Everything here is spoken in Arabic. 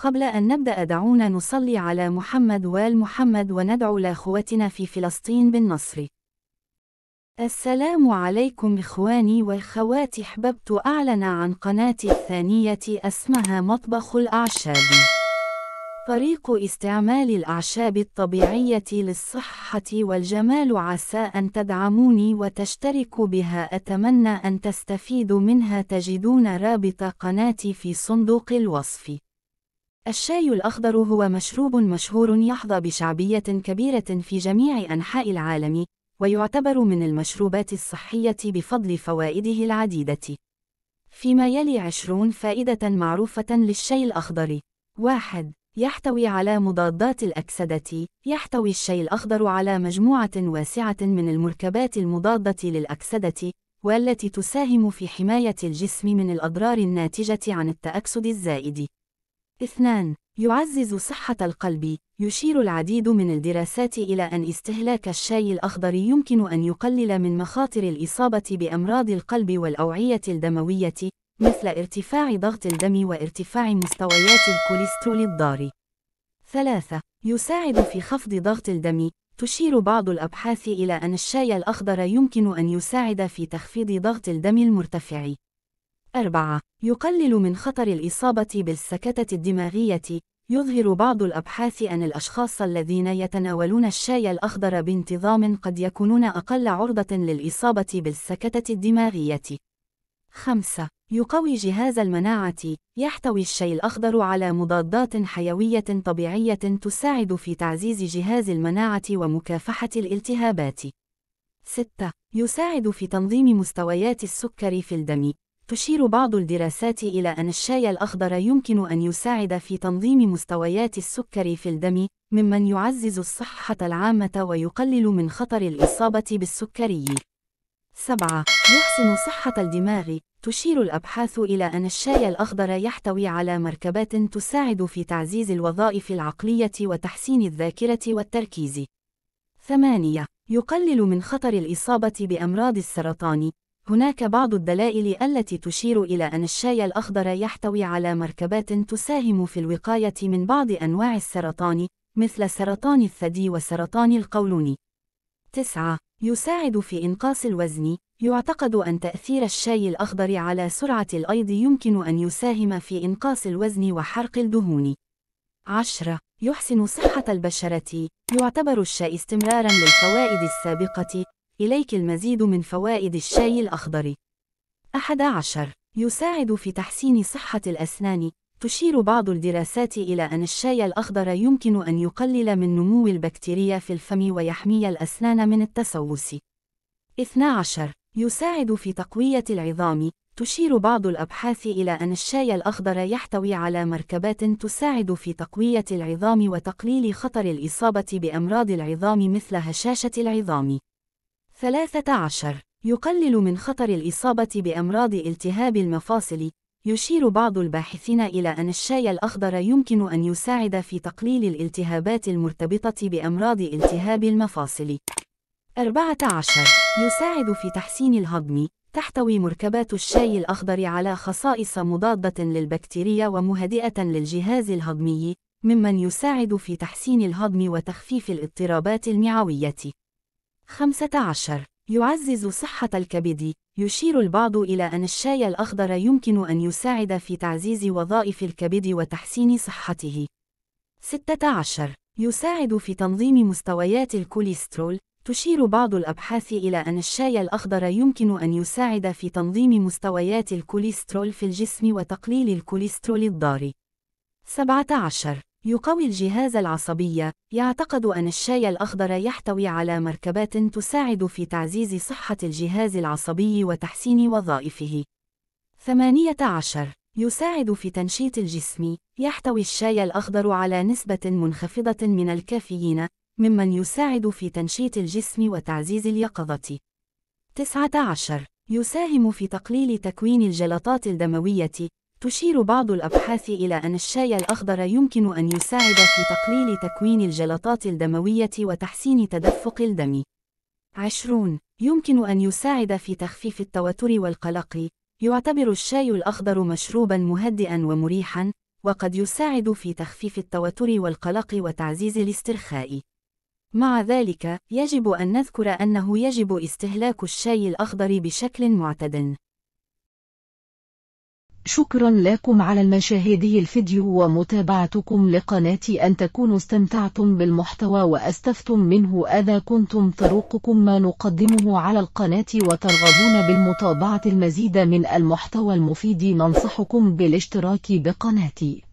قبل أن نبدأ دعونا نصلي على محمد وآل محمد وندعو لأخوتنا في فلسطين بالنصر. السلام عليكم إخواني وأخواتي حببت أعلن عن قناتي الثانية اسمها مطبخ الأعشاب. طريق استعمال الأعشاب الطبيعية للصحة والجمال عسى أن تدعموني وتشتركوا بها أتمنى أن تستفيدوا منها تجدون رابط قناتي في صندوق الوصف الشاي الأخضر هو مشروب مشهور يحظى بشعبية كبيرة في جميع أنحاء العالم، ويعتبر من المشروبات الصحية بفضل فوائده العديدة. فيما يلي عشرون فائدة معروفة للشاي الأخضر. 1. يحتوي على مضادات الأكسدة. يحتوي الشاي الأخضر على مجموعة واسعة من المركبات المضادة للأكسدة، والتي تساهم في حماية الجسم من الأضرار الناتجة عن التأكسد الزائد. 2. يعزز صحة القلب يشير العديد من الدراسات إلى أن استهلاك الشاي الأخضر يمكن أن يقلل من مخاطر الإصابة بأمراض القلب والأوعية الدموية مثل ارتفاع ضغط الدم وارتفاع مستويات الكوليسترول الضاري. 3. يساعد في خفض ضغط الدم تشير بعض الأبحاث إلى أن الشاي الأخضر يمكن أن يساعد في تخفيض ضغط الدم المرتفع 4. يقلل من خطر الإصابة بالسكتة الدماغية يظهر بعض الأبحاث أن الأشخاص الذين يتناولون الشاي الأخضر بانتظام قد يكونون أقل عرضة للإصابة بالسكتة الدماغية. 5. يقوي جهاز المناعة يحتوي الشاي الأخضر على مضادات حيوية طبيعية تساعد في تعزيز جهاز المناعة ومكافحة الالتهابات. 6. يساعد في تنظيم مستويات السكر في الدم تشير بعض الدراسات إلى أن الشاي الأخضر يمكن أن يساعد في تنظيم مستويات السكر في الدم، ممن يعزز الصحة العامة ويقلل من خطر الإصابة بالسكري. 7. يحسن صحة الدماغ تشير الأبحاث إلى أن الشاي الأخضر يحتوي على مركبات تساعد في تعزيز الوظائف العقلية وتحسين الذاكرة والتركيز. 8. يقلل من خطر الإصابة بأمراض السرطان، هناك بعض الدلائل التي تشير إلى أن الشاي الأخضر يحتوي على مركبات تساهم في الوقاية من بعض أنواع السرطان، مثل سرطان الثدي وسرطان القولون. 9. يساعد في إنقاص الوزن. يعتقد أن تأثير الشاي الأخضر على سرعة الأيض يمكن أن يساهم في إنقاص الوزن وحرق الدهون. 10. يحسن صحة البشرة. يعتبر الشاي استمرارًا للفوائد السابقة، إليك المزيد من فوائد الشاي الأخضر 11 يساعد في تحسين صحة الأسنان تشير بعض الدراسات إلى أن الشاي الأخضر يمكن أن يقلل من نمو البكتيريا في الفم ويحمي الأسنان من التسوس 12 يساعد في تقوية العظام تشير بعض الأبحاث إلى أن الشاي الأخضر يحتوي على مركبات تساعد في تقوية العظام وتقليل خطر الإصابة بأمراض العظام مثل هشاشة العظام 13 يقلل من خطر الإصابة بأمراض التهاب المفاصل يشير بعض الباحثين إلى أن الشاي الأخضر يمكن أن يساعد في تقليل الالتهابات المرتبطة بأمراض التهاب المفاصل 14 يساعد في تحسين الهضم تحتوي مركبات الشاي الأخضر على خصائص مضادة للبكتيريا ومهدئة للجهاز الهضمي ممن يساعد في تحسين الهضم وتخفيف الاضطرابات المعوية 15 يعزز صحة الكبد يشير البعض إلى أن الشاي الأخضر يمكن أن يساعد في تعزيز وظائف الكبد وتحسين صحته. 16 يساعد في تنظيم مستويات الكوليسترول تشير بعض الأبحاث إلى أن الشاي الأخضر يمكن أن يساعد في تنظيم مستويات الكوليسترول في الجسم وتقليل الكوليسترول الضار. 17 يقوي الجهاز العصبي يعتقد أن الشاي الأخضر يحتوي على مركبات تساعد في تعزيز صحة الجهاز العصبي وتحسين وظائفه 18 يساعد في تنشيط الجسم يحتوي الشاي الأخضر على نسبة منخفضة من الكافيين ممن يساعد في تنشيط الجسم وتعزيز اليقظة 19 يساهم في تقليل تكوين الجلطات الدموية تشير بعض الأبحاث إلى أن الشاي الأخضر يمكن أن يساعد في تقليل تكوين الجلطات الدموية وتحسين تدفق الدم. 20. يمكن أن يساعد في تخفيف التوتر والقلق. يعتبر الشاي الأخضر مشروبًا مهدئًا ومريحًا، وقد يساعد في تخفيف التوتر والقلق وتعزيز الاسترخاء. مع ذلك، يجب أن نذكر أنه يجب استهلاك الشاي الأخضر بشكل معتدل. شكرا لكم على المشاهد الفيديو ومتابعتكم لقناتي أن تكونوا استمتعتم بالمحتوى وأستفتم منه أذا كنتم طرقكم ما نقدمه على القناة وترغبون بالمتابعة المزيد من المحتوى المفيد ننصحكم بالاشتراك بقناتي